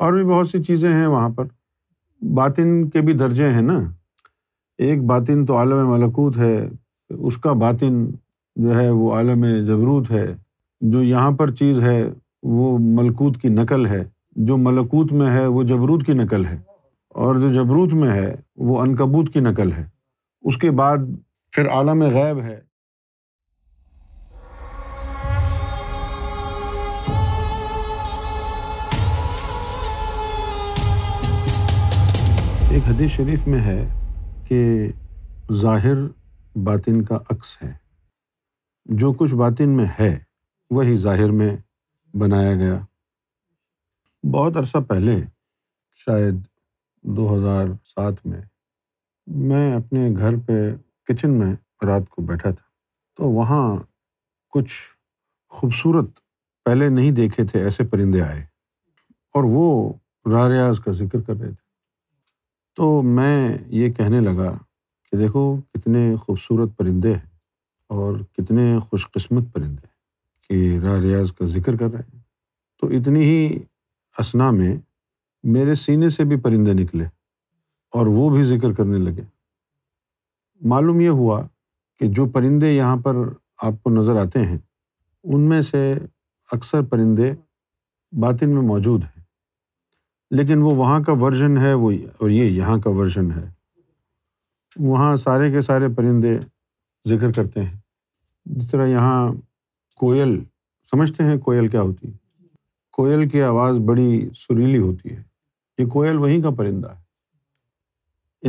और भी बहुत सी चीज़ें हैं वहाँ पर बातिन के भी दर्जे हैं ना एक बातिन तो आलम मलकूत है उसका बातिन जो है वो आलम जबरूत है जो यहाँ पर चीज़ है वो मलकूत की नकल है जो मलकूत में है वो जबरूत की नकल है और जो जबरूत में है वो अनकबूत की नकल है उसके बाद फिर आलम गैब है हदीस शरीफ में है कि ज़ाहिर बातिन का अक्स है जो कुछ बातिन में है वही ज़ाहिर में बनाया गया बहुत अरसा पहले शायद 2007 में मैं अपने घर पे किचन में रात को बैठा था तो वहाँ कुछ खूबसूरत पहले नहीं देखे थे ऐसे परिंदे आए और वो राह का जिक्र कर रहे थे तो मैं ये कहने लगा कि देखो कितने खूबसूरत परिंदे हैं और कितने खुशकस्मत परिंदे कि रा रियाज का जिक्र कर रहे हैं तो इतनी ही असना में मेरे सीने से भी परिंदे निकले और वो भी जिक्र करने लगे मालूम ये हुआ कि जो परिंदे यहाँ पर आपको नज़र आते हैं उनमें से अक्सर परिंदे बातिन में मौजूद हैं लेकिन वो वहाँ का वर्जन है वो और ये यहाँ का वर्जन है वहाँ सारे के सारे परिंदे जिक्र करते हैं जिस तरह यहाँ कोयल समझते हैं कोयल क्या होती है कोयल की आवाज़ बड़ी सुरीली होती है ये कोयल वहीं का परिंदा है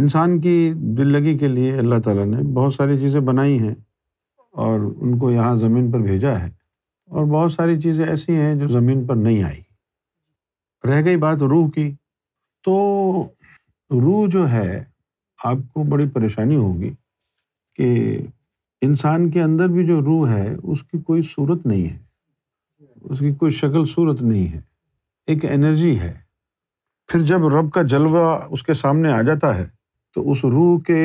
इंसान की दिल लगी के लिए अल्लाह ताला ने बहुत सारी चीज़ें बनाई हैं और उनको यहाँ ज़मीन पर भेजा है और बहुत सारी चीज़ें ऐसी हैं जो ज़मीन पर नहीं आई रह गई बात रूह की तो रूह जो है आपको बड़ी परेशानी होगी कि इंसान के अंदर भी जो रूह है उसकी कोई सूरत नहीं है उसकी कोई शक्ल सूरत नहीं है एक एनर्जी है फिर जब रब का जलवा उसके सामने आ जाता है तो उस रूह के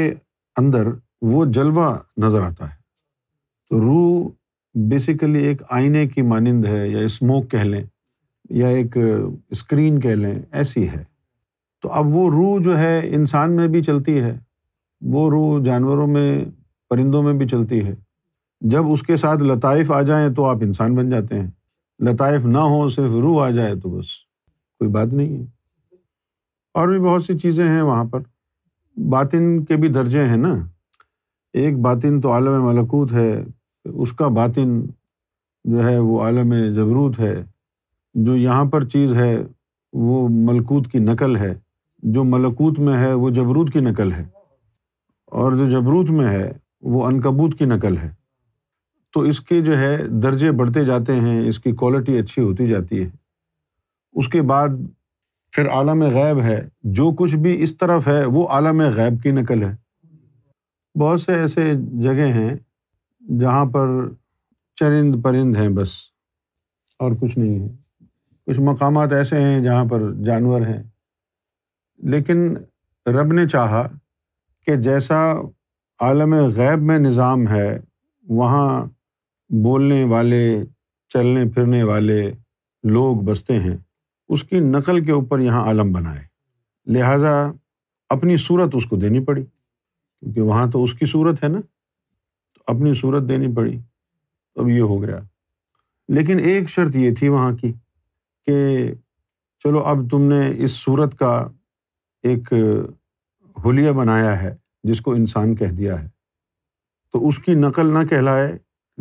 अंदर वो जलवा नज़र आता है तो रूह बेसिकली एक आईने की मानंद है या स्मोक कह लें या एक स्क्रीन कह लें ऐसी है तो अब वो रूह जो है इंसान में भी चलती है वो रूह जानवरों में परिंदों में भी चलती है जब उसके साथ लताइफ आ जाएं तो आप इंसान बन जाते हैं लताइफ ना हो सिर्फ रूह आ जाए तो बस कोई बात नहीं है और भी बहुत सी चीज़ें हैं वहाँ पर बातिन के भी दर्जे हैं ना एक बातिन तो आलम मलकूत है उसका बातिन जो है वो आलम जबरूत है जो यहाँ पर चीज़ है वो मलकूत की नकल है जो मलकूत में है वो जबरूत की नकल है और जो जबरूत में है वो अनकबूत की नकल है तो इसके जो है दर्जे बढ़ते जाते हैं इसकी क्वालिटी अच्छी होती जाती है उसके बाद फिर आलम गैब है जो कुछ भी इस तरफ है वो आलम गैब की नकल है बहुत से ऐसे जगह हैं जहाँ पर चरिंद परिंद हैं बस और कुछ नहीं है कुछ मकाम ऐसे हैं जहाँ पर जानवर हैं लेकिन रब ने चाहा कि जैसा आलम गैब में निज़ाम है वहाँ बोलने वाले चलने फिरने वाले लोग बसते हैं उसकी नकल के ऊपर यहाँ आलम बनाए लिहाजा अपनी सूरत उसको देनी पड़ी क्योंकि वहाँ तो उसकी सूरत है ना तो अपनी सूरत देनी पड़ी तो अब ये हो गया लेकिन एक शर्त ये थी वहाँ की कि चलो अब तुमने इस सूरत का एक हुलिया बनाया है जिसको इंसान कह दिया है तो उसकी नकल ना कहलाए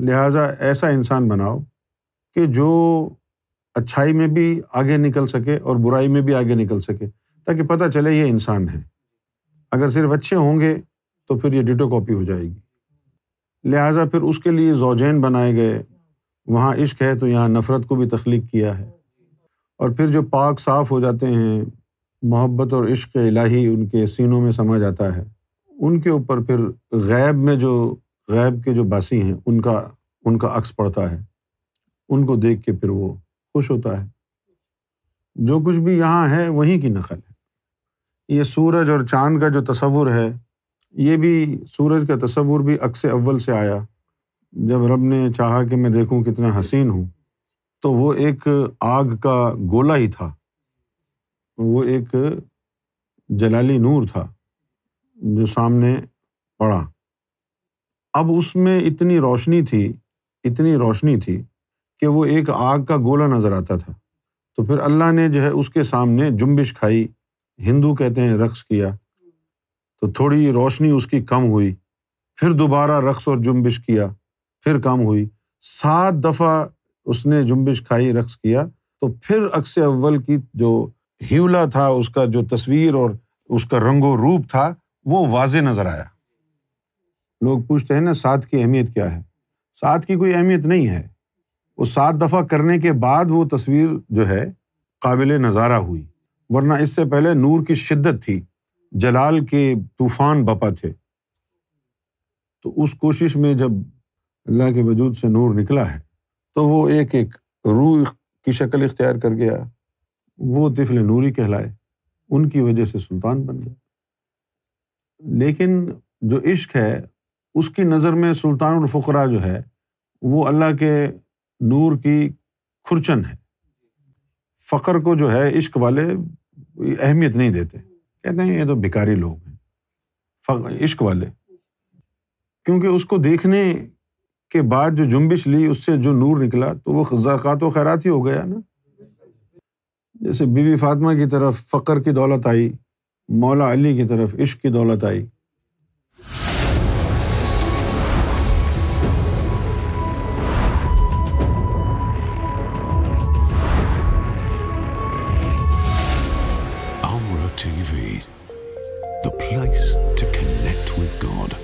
लिहाजा ऐसा इंसान बनाओ कि जो अच्छाई में भी आगे निकल सके और बुराई में भी आगे निकल सके ताकि पता चले ये इंसान है अगर सिर्फ अच्छे होंगे तो फिर ये डिटो कॉपी हो जाएगी लिहाजा फिर उसके लिए जौजैन बनाए गए वहाँ इश्क है तो यहाँ नफ़रत को भी तख्लीक किया है और फिर जो पाक साफ़ हो जाते हैं मोहब्बत और इश्क इलाही उनके सीनों में समा जाता है उनके ऊपर फिर गैब में जो गैब के जो बासी हैं उनका उनका अक्स पड़ता है उनको देख के फिर वो खुश होता है जो कुछ भी यहाँ है वहीं की नकल है ये सूरज और चाँद का जो तस्वुर है ये भी सूरज का तस्वुर भी अक्स अव्वल से आया जब रब ने चाहा कि मैं देखूँ कितना हसीन हूँ तो वो एक आग का गोला ही था वो एक जलाली नूर था जो सामने पड़ा अब उसमें इतनी रोशनी थी इतनी रोशनी थी कि वो एक आग का गोला नज़र आता था तो फिर अल्लाह ने जो है उसके सामने जुम्बिश खाई हिंदू कहते हैं रक्स किया तो थोड़ी रोशनी उसकी कम हुई फिर दोबारा रक्स और जुम्बिश किया फिर कम हुई सात दफ़ा उसने जुम्बिश खाई रक्स किया तो फिर अक्स अव्वल की जो हिवला था उसका जो तस्वीर और उसका रंगो रूप था वो वाज नज़र आया लोग पूछते हैं ना साथ की अहमियत क्या है साथ की कोई अहमियत नहीं है वो सात दफ़ा करने के बाद वो तस्वीर जो है काबिल नज़ारा हुई वरना इससे पहले नूर की शिद्दत थी जलाल के तूफ़ान बपा थे तो उस कोशिश में जब अल्लाह के वजूद से नूर निकला है तो वो एक एक रूह की शक्ल इख्तियार कर गया वो तिफल नूरी कहलाए उनकी वजह से सुल्तान बन गया लेकिन जो इश्क है उसकी नज़र में सुल्तान फ़ुकरा जो है वो अल्लाह के नूर की खुरचन है फ़कर को जो है इश्क वाले अहमियत नहीं देते कहते हैं ये तो भिकारी लोग हैं इश्क वाले क्योंकि उसको देखने के बाद जो जुम्बिश ली उससे जो नूर निकला तो वो ज़क़़त व खैरात ही हो गया ना जैसे बीवी फातमा की तरफ फ़कर की दौलत आई मौला अली की तरफ इश्क की दौलत आई TV, the place to connect with God.